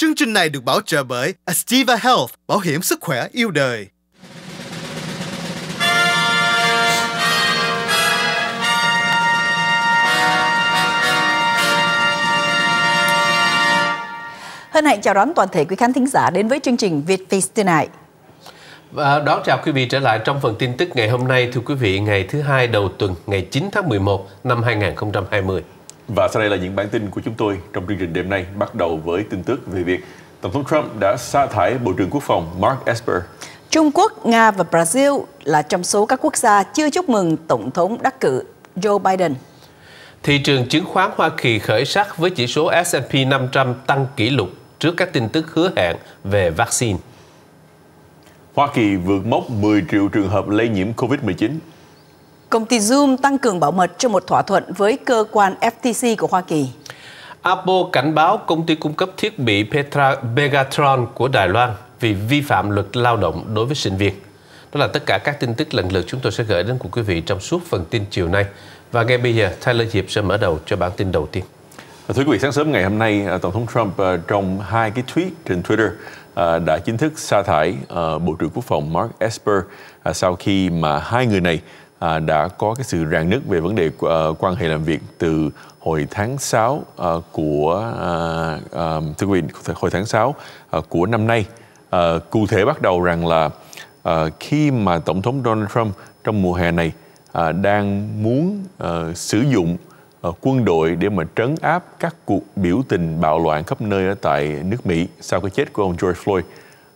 Chương trình này được bảo trợ bởi Astiva Health, bảo hiểm sức khỏe yêu đời. Hân hạnh chào đón toàn thể quý khán thính giả đến với chương trình Việt Face Tonight. Và đón chào quý vị trở lại trong phần tin tức ngày hôm nay thưa quý vị ngày thứ hai đầu tuần ngày 9 tháng 11 năm 2020. Và sau đây là những bản tin của chúng tôi trong chương trình đêm nay bắt đầu với tin tức về việc Tổng thống Trump đã sa thải Bộ trưởng Quốc phòng Mark Esper. Trung Quốc, Nga và Brazil là trong số các quốc gia chưa chúc mừng Tổng thống đắc cử Joe Biden. Thị trường chứng khoán Hoa Kỳ khởi sắc với chỉ số S&P 500 tăng kỷ lục trước các tin tức hứa hẹn về vaccine. Hoa Kỳ vượt mốc 10 triệu trường hợp lây nhiễm COVID-19 Công ty Zoom tăng cường bảo mật cho một thỏa thuận với cơ quan FTC của Hoa Kỳ. Apple cảnh báo công ty cung cấp thiết bị Petra Begatron của Đài Loan vì vi phạm luật lao động đối với sinh viên. Đó là tất cả các tin tức lần lượt chúng tôi sẽ gửi đến của quý vị trong suốt phần tin chiều nay. Và ngay bây giờ, Tyler Diệp sẽ mở đầu cho bản tin đầu tiên. Thưa quý vị, sáng sớm ngày hôm nay, à, Tổng thống Trump à, trong hai cái tweet trên Twitter à, đã chính thức sa thải Bộ trưởng Quốc phòng Mark Esper sau khi mà hai người này à, đã có cái sự ràng nứt về vấn đề à, quan hệ làm việc từ hồi tháng 6 à, của à, à, thưa quý vị hồi tháng 6 à, của năm nay à, cụ thể bắt đầu rằng là à, khi mà tổng thống Donald Trump trong mùa hè này à, đang muốn à, sử dụng à, quân đội để mà trấn áp các cuộc biểu tình bạo loạn khắp nơi ở tại nước Mỹ sau cái chết của ông George Floyd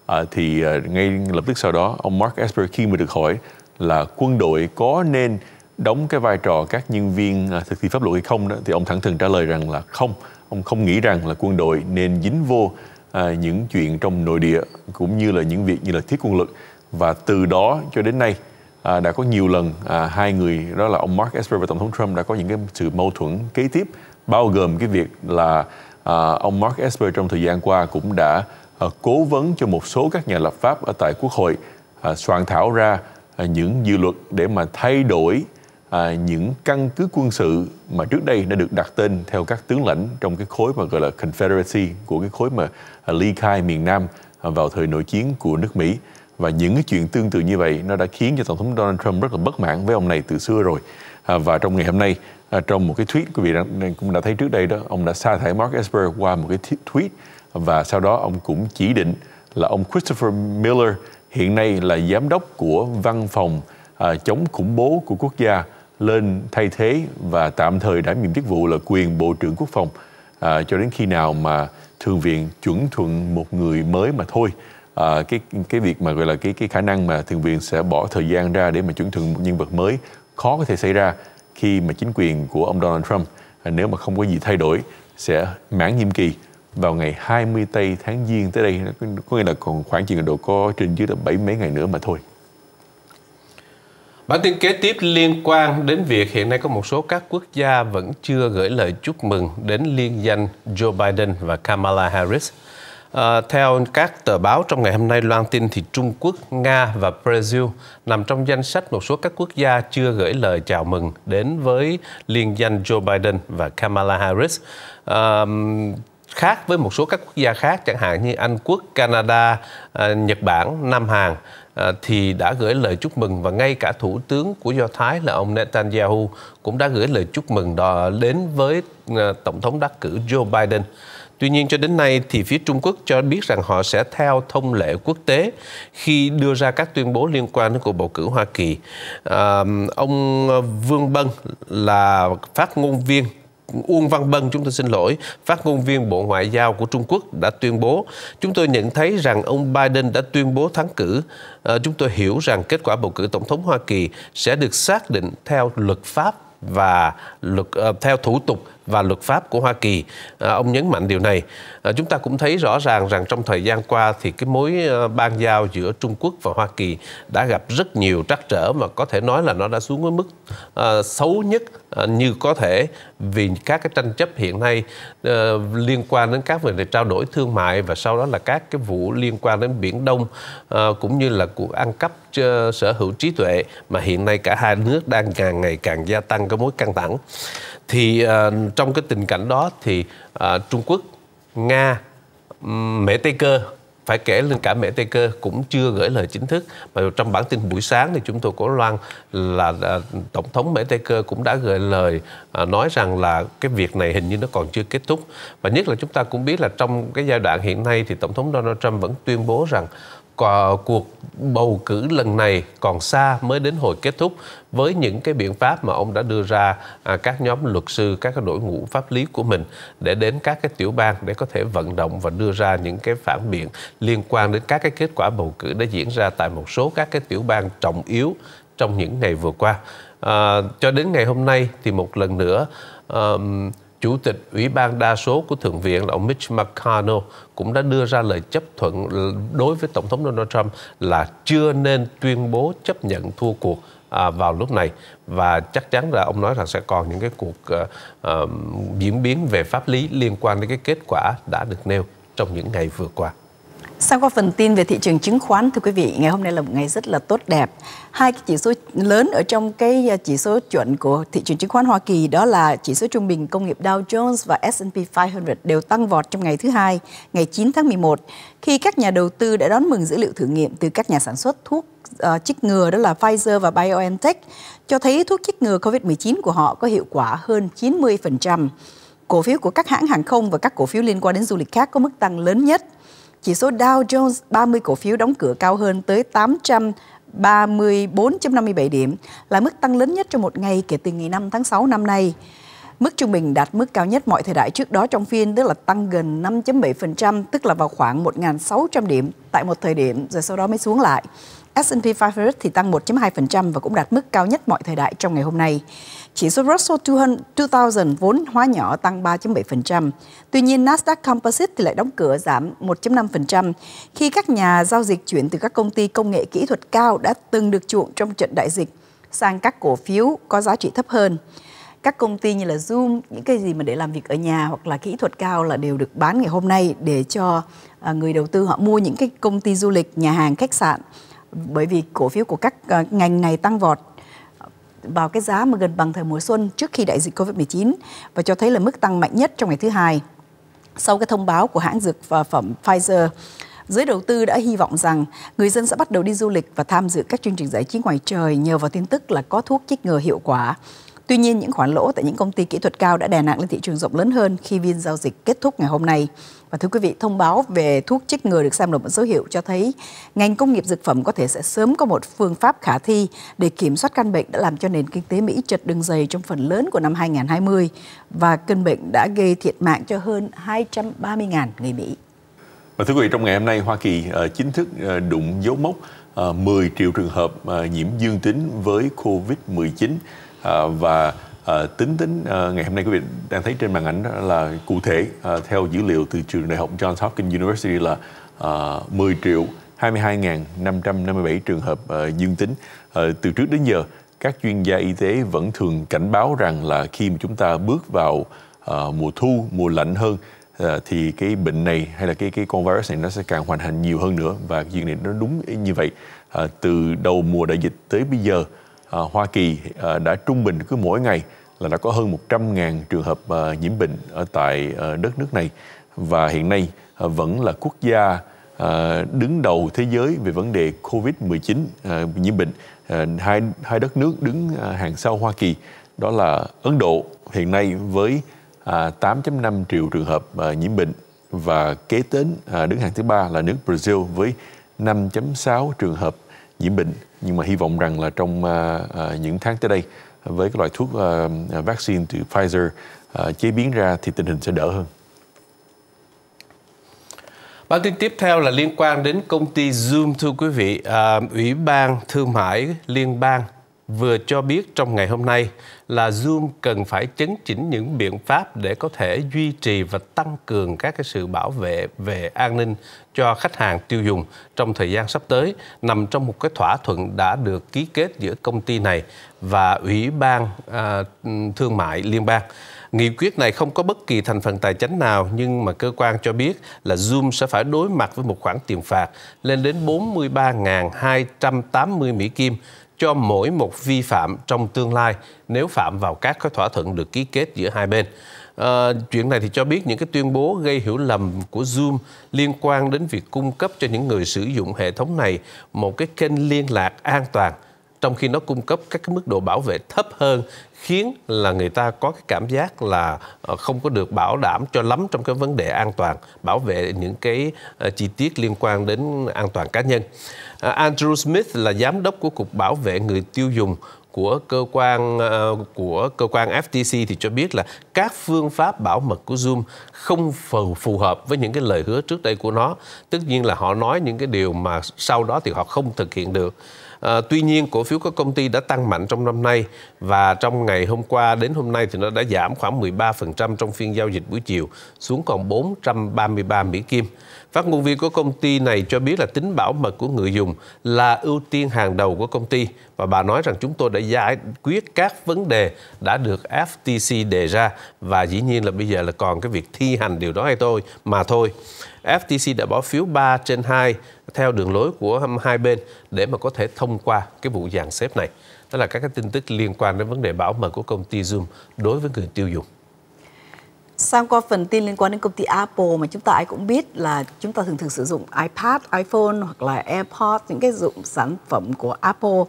à, thì à, ngay lập tức sau đó ông Mark Esper khi mà được hỏi là quân đội có nên đóng cái vai trò các nhân viên à, thực thi pháp luật hay không đó thì ông thẳng thừng trả lời rằng là không ông không nghĩ rằng là quân đội nên dính vô à, những chuyện trong nội địa cũng như là những việc như là thiết quân lực và từ đó cho đến nay à, đã có nhiều lần à, hai người đó là ông Mark Esper và tổng thống Trump đã có những cái sự mâu thuẫn kế tiếp bao gồm cái việc là à, ông Mark Esper trong thời gian qua cũng đã à, cố vấn cho một số các nhà lập pháp ở tại Quốc hội à, soạn thảo ra À, những dự luật để mà thay đổi à, những căn cứ quân sự mà trước đây đã được đặt tên theo các tướng lãnh trong cái khối mà gọi là Confederacy của cái khối mà à, ly khai miền Nam à, vào thời nội chiến của nước Mỹ và những cái chuyện tương tự như vậy nó đã khiến cho tổng thống Donald Trump rất là bất mãn với ông này từ xưa rồi à, và trong ngày hôm nay à, trong một cái tweet quý vị đã, cũng đã thấy trước đây đó ông đã sa thải Mark Esper qua một cái tweet và sau đó ông cũng chỉ định là ông Christopher Miller hiện nay là giám đốc của văn phòng à, chống khủng bố của quốc gia lên thay thế và tạm thời đảm nhiệm chức vụ là quyền bộ trưởng quốc phòng à, cho đến khi nào mà thường viện chuẩn thuận một người mới mà thôi à, cái cái việc mà gọi là cái cái khả năng mà thường viện sẽ bỏ thời gian ra để mà chuẩn thuận một nhân vật mới khó có thể xảy ra khi mà chính quyền của ông Donald Trump à, nếu mà không có gì thay đổi sẽ mãn nhiệm kỳ vào ngày 20 tây tháng giêng tới đây có nghĩa là còn khoảng chừng độ có trên dưới là bảy mấy ngày nữa mà thôi Bản tin kế tiếp liên quan đến việc hiện nay có một số các quốc gia vẫn chưa gửi lời chúc mừng đến liên danh Joe Biden và Kamala Harris. À, theo các tờ báo trong ngày hôm nay loan tin thì Trung Quốc, Nga và Brazil nằm trong danh sách một số các quốc gia chưa gửi lời chào mừng đến với liên danh Joe Biden và Kamala Harris. À, khác với một số các quốc gia khác chẳng hạn như Anh Quốc, Canada, à, Nhật Bản, Nam Hàn à, thì đã gửi lời chúc mừng và ngay cả thủ tướng của Do Thái là ông Netanyahu cũng đã gửi lời chúc mừng đó đến với à, tổng thống đắc cử Joe Biden. Tuy nhiên cho đến nay thì phía Trung Quốc cho biết rằng họ sẽ theo thông lệ quốc tế khi đưa ra các tuyên bố liên quan đến cuộc bầu cử Hoa Kỳ. À, ông Vương Bân là phát ngôn viên Uông Văn Bân, chúng tôi xin lỗi, phát ngôn viên Bộ Ngoại giao của Trung Quốc đã tuyên bố, chúng tôi nhận thấy rằng ông Biden đã tuyên bố thắng cử. À, chúng tôi hiểu rằng kết quả bầu cử Tổng thống Hoa Kỳ sẽ được xác định theo luật pháp và luật uh, theo thủ tục và luật pháp của Hoa Kỳ. À, ông nhấn mạnh điều này. À, chúng ta cũng thấy rõ ràng rằng trong thời gian qua thì cái mối uh, ban giao giữa Trung Quốc và Hoa Kỳ đã gặp rất nhiều trắc trở mà có thể nói là nó đã xuống với mức uh, xấu nhất Ờ, như có thể vì các cái tranh chấp hiện nay uh, liên quan đến các vấn đề trao đổi thương mại và sau đó là các cái vụ liên quan đến biển Đông uh, cũng như là cuộc ăn cắp uh, sở hữu trí tuệ mà hiện nay cả hai nước đang càng ngày càng gia tăng cái mối căng thẳng thì uh, trong cái tình cảnh đó thì uh, Trung Quốc, Nga, Mỹ, Mễ Tây Cơ phải kể lên cả mẹ tây cơ cũng chưa gửi lời chính thức và trong bản tin buổi sáng thì chúng tôi có loan là, là tổng thống mẹ tây cơ cũng đã gửi lời à, nói rằng là cái việc này hình như nó còn chưa kết thúc và nhất là chúng ta cũng biết là trong cái giai đoạn hiện nay thì tổng thống donald trump vẫn tuyên bố rằng cuộc bầu cử lần này còn xa mới đến hồi kết thúc với những cái biện pháp mà ông đã đưa ra à, các nhóm luật sư các cái đội ngũ pháp lý của mình để đến các cái tiểu bang để có thể vận động và đưa ra những cái phản biện liên quan đến các cái kết quả bầu cử đã diễn ra tại một số các cái tiểu bang trọng yếu trong những ngày vừa qua à, cho đến ngày hôm nay thì một lần nữa um, Chủ tịch Ủy ban đa số của Thượng viện là ông Mitch McConnell cũng đã đưa ra lời chấp thuận đối với Tổng thống Donald Trump là chưa nên tuyên bố chấp nhận thua cuộc à, vào lúc này và chắc chắn là ông nói rằng sẽ còn những cái cuộc à, à, diễn biến về pháp lý liên quan đến cái kết quả đã được nêu trong những ngày vừa qua. Sang qua phần tin về thị trường chứng khoán thưa quý vị, ngày hôm nay là một ngày rất là tốt đẹp. Hai cái chỉ số lớn ở trong cái à, chỉ số chuẩn của thị trường chứng khoán Hoa Kỳ đó là chỉ số trung bình công nghiệp Dow Jones và S&P 500 đều tăng vọt trong ngày thứ hai, ngày 9 tháng 11, khi các nhà đầu tư đã đón mừng dữ liệu thử nghiệm từ các nhà sản xuất thuốc uh, chích ngừa đó là Pfizer và BioNTech cho thấy thuốc chích ngừa COVID-19 của họ có hiệu quả hơn 90% cổ phiếu của các hãng hàng không và các cổ phiếu liên quan đến du lịch khác có mức tăng lớn nhất. Chỉ số Dow Jones 30 cổ phiếu đóng cửa cao hơn tới 800 34.57 điểm là mức tăng lớn nhất trong một ngày kể từ ngày 5 tháng 6 năm nay. Mức trung bình đạt mức cao nhất mọi thời đại trước đó trong phiên tức là tăng gần 5.7%, tức là vào khoảng 1.600 điểm tại một thời điểm rồi sau đó mới xuống lại. S&P 500 thì tăng 1.2% và cũng đạt mức cao nhất mọi thời đại trong ngày hôm nay. Chỉ số Russell 2000 vốn hóa nhỏ tăng 3.7%. Tuy nhiên, Nasdaq Composite thì lại đóng cửa giảm 1.5% khi các nhà giao dịch chuyển từ các công ty công nghệ kỹ thuật cao đã từng được chuộng trong trận đại dịch sang các cổ phiếu có giá trị thấp hơn. Các công ty như là Zoom, những cái gì mà để làm việc ở nhà hoặc là kỹ thuật cao là đều được bán ngày hôm nay để cho à, người đầu tư họ mua những cái công ty du lịch, nhà hàng, khách sạn bởi vì cổ phiếu của các à, ngành này tăng vọt vào cái giá mà gần bằng thời mùa xuân trước khi đại dịch Covid-19 và cho thấy là mức tăng mạnh nhất trong ngày thứ hai. Sau cái thông báo của hãng dược và phẩm Pfizer, giới đầu tư đã hy vọng rằng người dân sẽ bắt đầu đi du lịch và tham dự các chương trình giải trí ngoài trời nhờ vào tin tức là có thuốc chích ngừa hiệu quả. Tuy nhiên, những khoản lỗ tại những công ty kỹ thuật cao đã đè nặng lên thị trường rộng lớn hơn khi viên giao dịch kết thúc ngày hôm nay. Và thưa quý vị, thông báo về thuốc chích ngừa được xem là một dấu hiệu cho thấy ngành công nghiệp dược phẩm có thể sẽ sớm có một phương pháp khả thi để kiểm soát căn bệnh đã làm cho nền kinh tế Mỹ chật đường dày trong phần lớn của năm 2020 và căn bệnh đã gây thiệt mạng cho hơn 230.000 người Mỹ. Và thưa quý vị, trong ngày hôm nay, Hoa Kỳ ờ, chính thức ờ, đụng dấu mốc 10 ờ, triệu trường hợp nhiễm dương tính với COVID-19 và Ờ, tính đến à, ngày hôm nay quý vị đang thấy trên màn ảnh là cụ thể à, theo dữ liệu từ trường đại học Johns Hopkins University là à, 10 triệu 22.557 trường hợp à, dương tính. À, từ trước đến giờ các chuyên gia y tế vẫn thường cảnh báo rằng là khi mà chúng ta bước vào à, mùa thu, mùa lạnh hơn à, thì cái bệnh này hay là cái cái con virus này nó sẽ càng hoành hành nhiều hơn nữa và cái chuyện này nó đúng như vậy à, từ đầu mùa đại dịch tới bây giờ à, Hoa Kỳ à, đã trung bình cứ mỗi ngày là đã có hơn 100.000 trường hợp à, nhiễm bệnh ở tại à, đất nước này và hiện nay à, vẫn là quốc gia à, đứng đầu thế giới về vấn đề COVID-19 à, nhiễm bệnh. À, hai hai đất nước đứng à, hàng sau Hoa Kỳ đó là Ấn Độ hiện nay với à, 8.5 triệu trường hợp à, nhiễm bệnh và kế đến à, đứng hàng thứ ba là nước Brazil với 5.6 trường hợp nhiễm bệnh nhưng mà hy vọng rằng là trong uh, những tháng tới đây với cái loại thuốc uh, vaccine từ Pfizer uh, chế biến ra thì tình hình sẽ đỡ hơn. Bản tin tiếp theo là liên quan đến công ty Zoom thưa quý vị, à, Ủy ban Thương mại Liên bang vừa cho biết trong ngày hôm nay là Zoom cần phải chấn chỉnh những biện pháp để có thể duy trì và tăng cường các cái sự bảo vệ về an ninh cho khách hàng tiêu dùng trong thời gian sắp tới nằm trong một cái thỏa thuận đã được ký kết giữa công ty này và Ủy ban à, Thương mại Liên bang. Nghị quyết này không có bất kỳ thành phần tài chính nào nhưng mà cơ quan cho biết là Zoom sẽ phải đối mặt với một khoản tiền phạt lên đến 43.280 Mỹ Kim cho mỗi một vi phạm trong tương lai nếu phạm vào các cái thỏa thuận được ký kết giữa hai bên. À, chuyện này thì cho biết những cái tuyên bố gây hiểu lầm của Zoom liên quan đến việc cung cấp cho những người sử dụng hệ thống này một cái kênh liên lạc an toàn trong khi nó cung cấp các cái mức độ bảo vệ thấp hơn khiến là người ta có cái cảm giác là ờ, không có được bảo đảm cho lắm trong cái vấn đề an toàn bảo vệ những cái ờ, chi tiết liên quan đến an toàn cá nhân ờ, Andrew Smith là giám đốc của cục bảo vệ người tiêu dùng của cơ quan của cơ quan FTC thì cho biết là các phương pháp bảo mật của Zoom không phù phù hợp với những cái lời hứa trước đây của nó. Tất nhiên là họ nói những cái điều mà sau đó thì họ không thực hiện được. À, tuy nhiên cổ phiếu các công ty đã tăng mạnh trong năm nay và trong ngày hôm qua đến hôm nay thì nó đã giảm khoảng 13% trong phiên giao dịch buổi chiều xuống còn 433 Mỹ Kim. Phát ngôn viên của công ty này cho biết là tính bảo mật của người dùng là ưu tiên hàng đầu của công ty và bà nói rằng chúng tôi đã giải quyết các vấn đề đã được FTC đề ra và dĩ nhiên là bây giờ là còn cái việc thi hành điều đó hay thôi mà thôi. FTC đã bỏ phiếu 3 trên 2 theo đường lối của hai bên để mà có thể thông qua cái vụ dàn xếp này. Đó là các cái tin tức liên quan đến vấn đề bảo mật của công ty Zoom đối với người tiêu dùng. Sang qua phần tin liên quan đến công ty Apple mà chúng ta ai cũng biết là chúng ta thường thường sử dụng iPad, iPhone hoặc là AirPods những cái dụng sản phẩm của Apple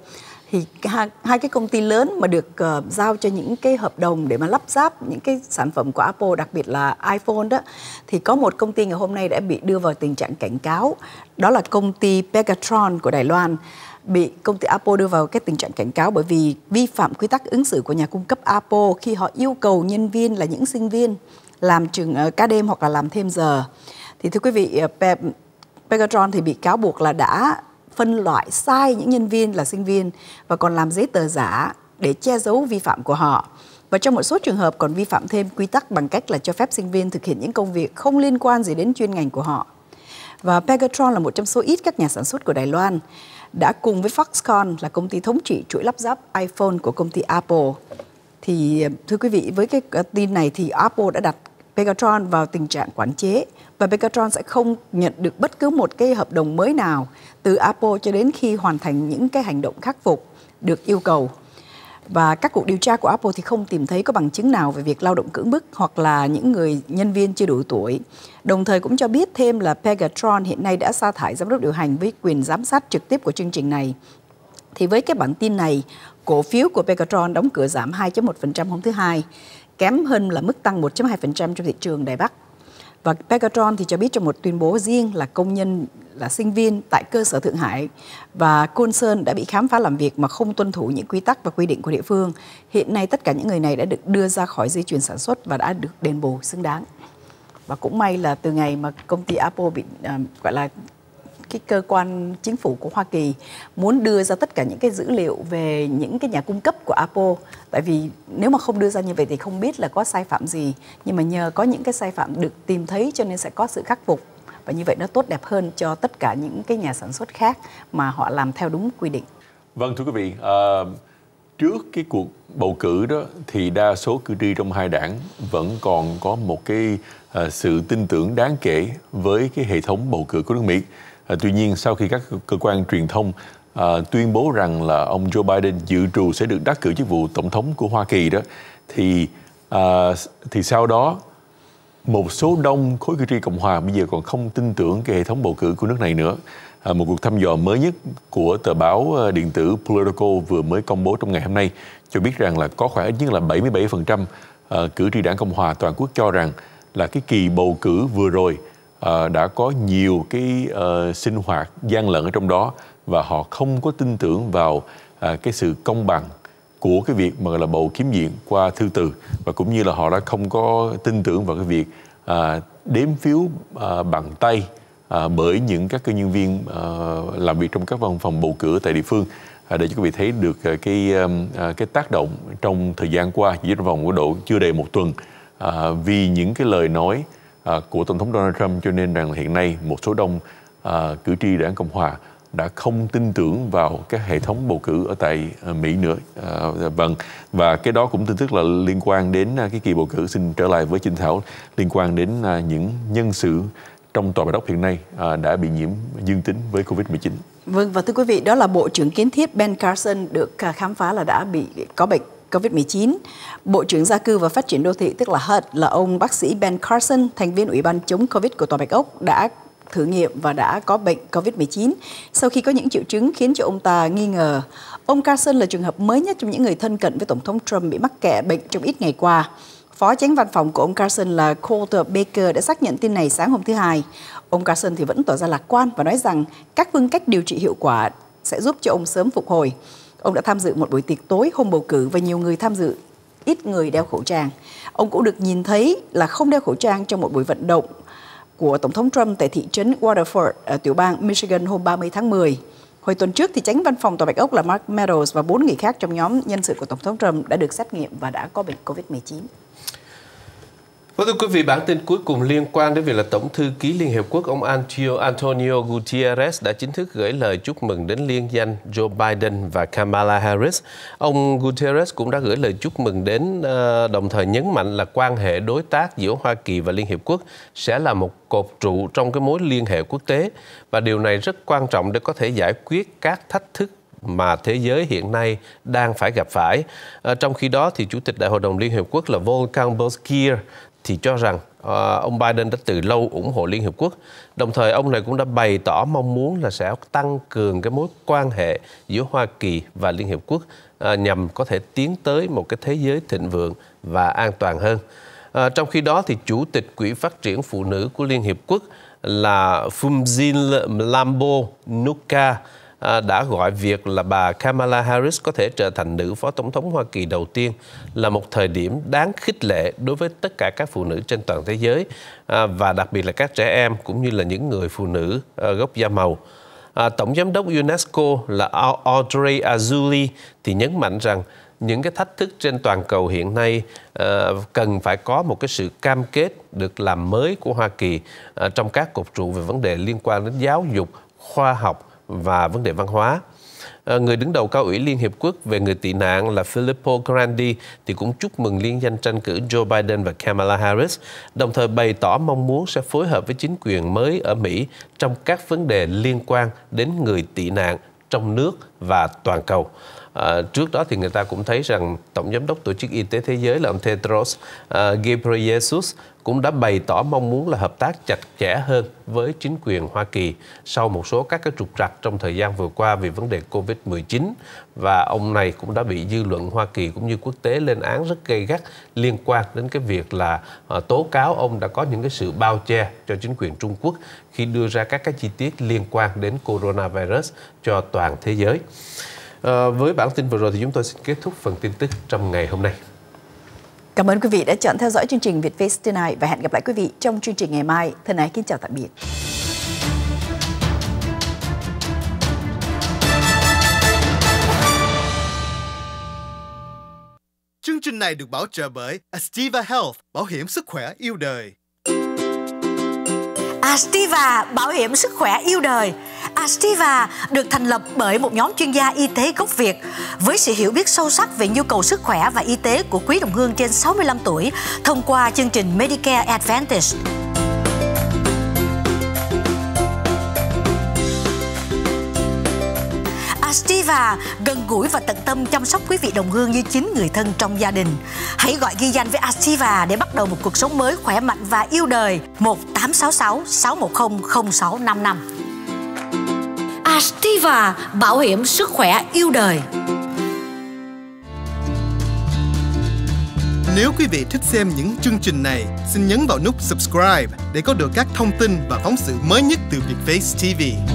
thì hai, hai cái công ty lớn mà được uh, giao cho những cái hợp đồng để mà lắp ráp những cái sản phẩm của Apple đặc biệt là iPhone đó thì có một công ty ngày hôm nay đã bị đưa vào tình trạng cảnh cáo đó là công ty Pegatron của Đài Loan bị công ty Apple đưa vào cái tình trạng cảnh cáo bởi vì vi phạm quy tắc ứng xử của nhà cung cấp Apple khi họ yêu cầu nhân viên là những sinh viên làm trường uh, ca đêm hoặc là làm thêm giờ thì thưa quý vị uh, Pegatron thì bị cáo buộc là đã phân loại sai những nhân viên là sinh viên và còn làm giấy tờ giả để che giấu vi phạm của họ. Và trong một số trường hợp còn vi phạm thêm quy tắc bằng cách là cho phép sinh viên thực hiện những công việc không liên quan gì đến chuyên ngành của họ. Và Pegatron là một trong số ít các nhà sản xuất của Đài Loan đã cùng với Foxconn là công ty thống trị chuỗi lắp ráp iPhone của công ty Apple. Thì thưa quý vị, với cái tin này thì Apple đã đặt Pegatron vào tình trạng quản chế và Pegatron sẽ không nhận được bất cứ một cái hợp đồng mới nào từ Apple cho đến khi hoàn thành những cái hành động khắc phục được yêu cầu. Và các cuộc điều tra của Apple thì không tìm thấy có bằng chứng nào về việc lao động cưỡng bức hoặc là những người nhân viên chưa đủ tuổi. Đồng thời cũng cho biết thêm là Pegatron hiện nay đã sa thải giám đốc điều hành với quyền giám sát trực tiếp của chương trình này. Thì với cái bản tin này, cổ phiếu của Pegatron đóng cửa giảm 2.1% hôm thứ Hai kém hơn là mức tăng 1.2% trong thị trường Đài Bắc. Và Pegatron thì cho biết trong một tuyên bố riêng là công nhân là sinh viên tại cơ sở Thượng Hải và Côn Sơn đã bị khám phá làm việc mà không tuân thủ những quy tắc và quy định của địa phương. Hiện nay tất cả những người này đã được đưa ra khỏi dây chuyền sản xuất và đã được đền bù xứng đáng. Và cũng may là từ ngày mà công ty Apple bị uh, gọi là cái cơ quan chính phủ của Hoa Kỳ muốn đưa ra tất cả những cái dữ liệu về những cái nhà cung cấp của Apple tại vì nếu mà không đưa ra như vậy thì không biết là có sai phạm gì nhưng mà nhờ có những cái sai phạm được tìm thấy cho nên sẽ có sự khắc phục và như vậy nó tốt đẹp hơn cho tất cả những cái nhà sản xuất khác mà họ làm theo đúng quy định. Vâng thưa quý vị, à, trước cái cuộc bầu cử đó thì đa số cử tri trong hai đảng vẫn còn có một cái à, sự tin tưởng đáng kể với cái hệ thống bầu cử của nước Mỹ. À, tuy nhiên sau khi các cơ quan truyền thông à, tuyên bố rằng là ông Joe Biden dự trù sẽ được đắc cử chức vụ tổng thống của Hoa Kỳ đó thì à, thì sau đó một số đông khối cử tri cộng hòa bây giờ còn không tin tưởng cái hệ thống bầu cử của nước này nữa. À, một cuộc thăm dò mới nhất của tờ báo à, điện tử Politico vừa mới công bố trong ngày hôm nay cho biết rằng là có khoảng ít nhất là 77% à, cử tri đảng Cộng hòa toàn quốc cho rằng là cái kỳ bầu cử vừa rồi Ờ, đã có nhiều cái uh, sinh hoạt gian lận ở trong đó và họ không có tin tưởng vào uh, cái sự công bằng của cái việc mà là bầu kiếm diện qua thư từ và cũng như là họ đã không có tin tưởng vào cái việc uh, đếm phiếu uh, bằng tay uh, bởi những các nhân viên uh, làm việc trong các văn phòng bầu cử tại địa phương để cho quý vị thấy được cái cái tác động trong thời gian qua chỉ trong vòng của độ chưa đầy một tuần à, vì những cái lời nói à, của tổng thống Donald Trump cho nên rằng hiện nay một số đông à, cử tri đảng Cộng hòa đã không tin tưởng vào cái hệ thống bầu cử ở tại à, Mỹ nữa. À, vâng và cái đó cũng tin tức là liên quan đến à, cái kỳ bầu cử xin trở lại với Trinh Thảo liên quan đến à, những nhân sự trong tòa bài đốc hiện nay đã bị nhiễm dương tính với Covid-19. Vâng và thưa quý vị, đó là bộ trưởng kiến thiết Ben Carson được khám phá là đã bị có bệnh COVID-19. Bộ trưởng Gia cư và Phát triển Đô thị, tức là HUD, là ông bác sĩ Ben Carson, thành viên Ủy ban chống COVID của Tòa Bạch Ốc, đã thử nghiệm và đã có bệnh COVID-19 sau khi có những triệu chứng khiến cho ông ta nghi ngờ. Ông Carson là trường hợp mới nhất trong những người thân cận với Tổng thống Trump bị mắc kẹt bệnh trong ít ngày qua. Phó tránh văn phòng của ông Carson là Colter Baker đã xác nhận tin này sáng hôm thứ Hai. Ông Carson thì vẫn tỏ ra lạc quan và nói rằng các phương cách điều trị hiệu quả sẽ giúp cho ông sớm phục hồi. Ông đã tham dự một buổi tiệc tối hôm bầu cử và nhiều người tham dự ít người đeo khẩu trang. Ông cũng được nhìn thấy là không đeo khẩu trang trong một buổi vận động của Tổng thống Trump tại thị trấn Waterford ở tiểu bang Michigan hôm 30 tháng 10. Hồi tuần trước thì tránh văn phòng Tòa Bạch Ốc là Mark Meadows và bốn người khác trong nhóm nhân sự của Tổng thống Trump đã được xét nghiệm và đã có bệnh COVID-19. Vâng thưa quý vị, bản tin cuối cùng liên quan đến việc là Tổng thư ký Liên Hiệp Quốc ông Antonio Guterres đã chính thức gửi lời chúc mừng đến liên danh Joe Biden và Kamala Harris. Ông Guterres cũng đã gửi lời chúc mừng đến ờ, đồng thời nhấn mạnh là quan hệ đối tác giữa Hoa Kỳ và Liên Hiệp Quốc sẽ là một cột trụ trong cái mối liên hệ quốc tế và điều này rất quan trọng để có thể giải quyết các thách thức mà thế giới hiện nay đang phải gặp phải. À, trong khi đó thì Chủ tịch Đại hội đồng Liên Hiệp Quốc là Volkan Bozkir thì cho rằng ờ, ông Biden đã từ lâu ủng hộ Liên Hiệp Quốc. Đồng thời ông này cũng đã bày tỏ mong muốn là sẽ tăng cường cái mối quan hệ giữa Hoa Kỳ và Liên Hiệp Quốc ờ, nhằm có thể tiến tới một cái thế giới thịnh vượng và an toàn hơn. À, trong khi đó thì chủ tịch quỹ phát triển phụ nữ của Liên hiệp quốc là Fumzil Lambo Nuka À, đã gọi việc là bà Kamala Harris có thể trở thành nữ phó tổng thống Hoa Kỳ đầu tiên là một thời điểm đáng khích lệ đối với tất cả các phụ nữ trên toàn thế giới à, và đặc biệt là các trẻ em cũng như là những người phụ nữ gốc da màu. À, tổng giám đốc UNESCO là Audrey Azoulay thì nhấn mạnh rằng những cái thách thức trên toàn cầu hiện nay cần phải có một cái sự cam kết được làm mới của Hoa Kỳ trong các cột trụ về vấn đề liên quan đến giáo dục, khoa học, và vấn đề văn hóa. Ờ, người đứng đầu cao ủy Liên Hiệp Quốc về người tị nạn là Filippo Grandi thì cũng chúc mừng liên danh tranh cử Joe Biden và Kamala Harris, đồng thời bày tỏ mong muốn sẽ phối hợp với chính quyền mới ở Mỹ trong các vấn đề liên quan đến người tị nạn trong nước và toàn cầu. À, trước đó thì người ta cũng thấy rằng Tổng Giám đốc Tổ chức Y tế Thế giới là ông Tedros à, Ghebreyesus cũng đã bày tỏ mong muốn là hợp tác chặt chẽ hơn với chính quyền Hoa Kỳ sau một số các cái trục trặc trong thời gian vừa qua vì vấn đề Covid-19 và ông này cũng đã bị dư luận Hoa Kỳ cũng như quốc tế lên án rất gây gắt liên quan đến cái việc là ờ, tố cáo ông đã có những cái sự bao che cho chính quyền Trung Quốc khi đưa ra các cái chi tiết liên quan đến coronavirus cho toàn thế giới. Ờ, với bản tin vừa rồi thì chúng tôi xin kết thúc phần tin tức trong ngày hôm nay. Cảm ơn quý vị đã chọn theo dõi chương trình Việt Face Tonight và hẹn gặp lại quý vị trong chương trình ngày mai. Thân ái kính chào tạm biệt. Chương trình này được bảo trợ bởi Astiva Health, bảo hiểm sức khỏe yêu đời. Astiva, bảo hiểm sức khỏe yêu đời Pastiva được thành lập bởi một nhóm chuyên gia y tế gốc Việt với sự hiểu biết sâu sắc về nhu cầu sức khỏe và y tế của quý đồng hương trên 65 tuổi thông qua chương trình Medicare Advantage. Astiva à, gần gũi và tận tâm chăm sóc quý vị đồng hương như chính người thân trong gia đình. Hãy gọi ghi danh với Astiva à, để bắt đầu một cuộc sống mới khỏe mạnh và yêu đời 1866 610 0655. Astiva bảo hiểm sức khỏe yêu đời. Nếu quý vị thích xem những chương trình này, xin nhấn vào nút subscribe để có được các thông tin và phóng sự mới nhất từ Việt Face TV.